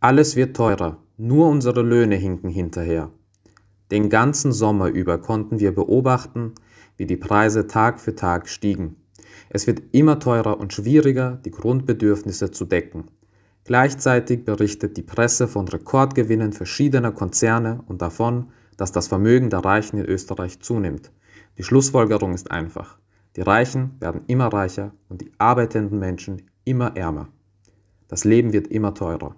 Alles wird teurer, nur unsere Löhne hinken hinterher. Den ganzen Sommer über konnten wir beobachten, wie die Preise Tag für Tag stiegen. Es wird immer teurer und schwieriger, die Grundbedürfnisse zu decken. Gleichzeitig berichtet die Presse von Rekordgewinnen verschiedener Konzerne und davon, dass das Vermögen der Reichen in Österreich zunimmt. Die Schlussfolgerung ist einfach. Die Reichen werden immer reicher und die arbeitenden Menschen immer ärmer. Das Leben wird immer teurer.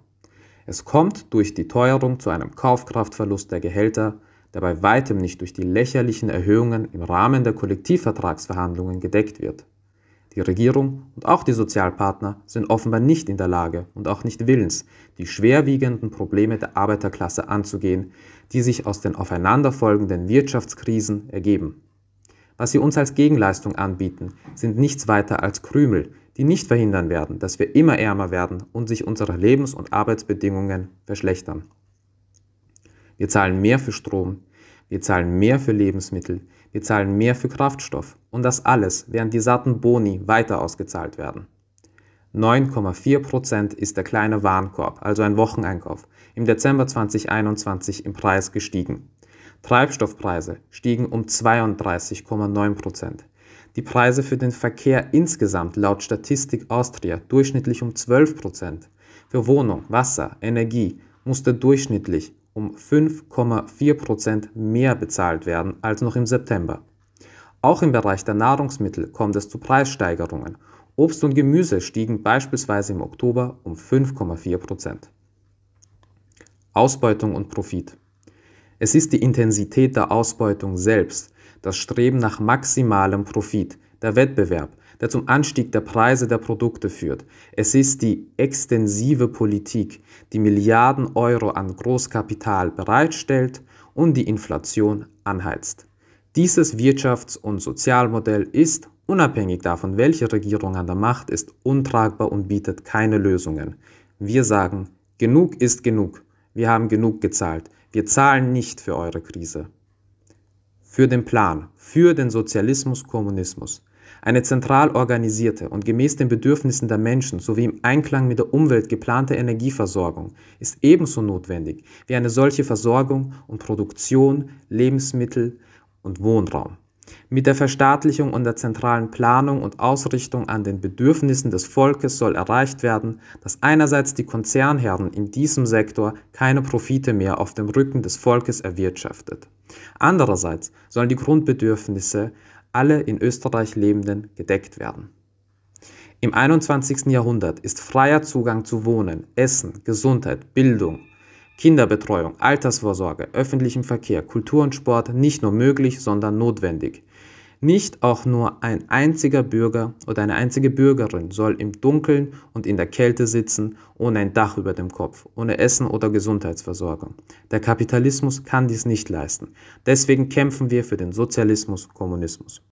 Es kommt durch die Teuerung zu einem Kaufkraftverlust der Gehälter, der bei weitem nicht durch die lächerlichen Erhöhungen im Rahmen der Kollektivvertragsverhandlungen gedeckt wird. Die Regierung und auch die Sozialpartner sind offenbar nicht in der Lage und auch nicht willens, die schwerwiegenden Probleme der Arbeiterklasse anzugehen, die sich aus den aufeinanderfolgenden Wirtschaftskrisen ergeben. Was sie uns als Gegenleistung anbieten, sind nichts weiter als Krümel, die nicht verhindern werden, dass wir immer ärmer werden und sich unsere Lebens- und Arbeitsbedingungen verschlechtern. Wir zahlen mehr für Strom, wir zahlen mehr für Lebensmittel, wir zahlen mehr für Kraftstoff und das alles, während die satten Boni weiter ausgezahlt werden. 9,4% ist der kleine Warenkorb, also ein Wocheneinkauf, im Dezember 2021 im Preis gestiegen. Treibstoffpreise stiegen um 32,9% die Preise für den Verkehr insgesamt laut Statistik Austria durchschnittlich um 12 Prozent. Für Wohnung, Wasser, Energie musste durchschnittlich um 5,4 Prozent mehr bezahlt werden als noch im September. Auch im Bereich der Nahrungsmittel kommt es zu Preissteigerungen. Obst und Gemüse stiegen beispielsweise im Oktober um 5,4 Prozent. Ausbeutung und Profit. Es ist die Intensität der Ausbeutung selbst, das Streben nach maximalem Profit, der Wettbewerb, der zum Anstieg der Preise der Produkte führt. Es ist die extensive Politik, die Milliarden Euro an Großkapital bereitstellt und die Inflation anheizt. Dieses Wirtschafts- und Sozialmodell ist, unabhängig davon, welche Regierung an der Macht ist, untragbar und bietet keine Lösungen. Wir sagen, genug ist genug. Wir haben genug gezahlt. Wir zahlen nicht für eure Krise für den Plan, für den Sozialismus, Kommunismus. Eine zentral organisierte und gemäß den Bedürfnissen der Menschen sowie im Einklang mit der Umwelt geplante Energieversorgung ist ebenso notwendig wie eine solche Versorgung und Produktion, Lebensmittel und Wohnraum. Mit der Verstaatlichung und der zentralen Planung und Ausrichtung an den Bedürfnissen des Volkes soll erreicht werden, dass einerseits die Konzernherren in diesem Sektor keine Profite mehr auf dem Rücken des Volkes erwirtschaftet. Andererseits sollen die Grundbedürfnisse alle in Österreich Lebenden gedeckt werden. Im 21. Jahrhundert ist freier Zugang zu Wohnen, Essen, Gesundheit, Bildung, Kinderbetreuung, Altersvorsorge, öffentlichen Verkehr, Kultur und Sport nicht nur möglich, sondern notwendig. Nicht auch nur ein einziger Bürger oder eine einzige Bürgerin soll im Dunkeln und in der Kälte sitzen, ohne ein Dach über dem Kopf, ohne Essen oder Gesundheitsversorgung. Der Kapitalismus kann dies nicht leisten. Deswegen kämpfen wir für den Sozialismus, Kommunismus.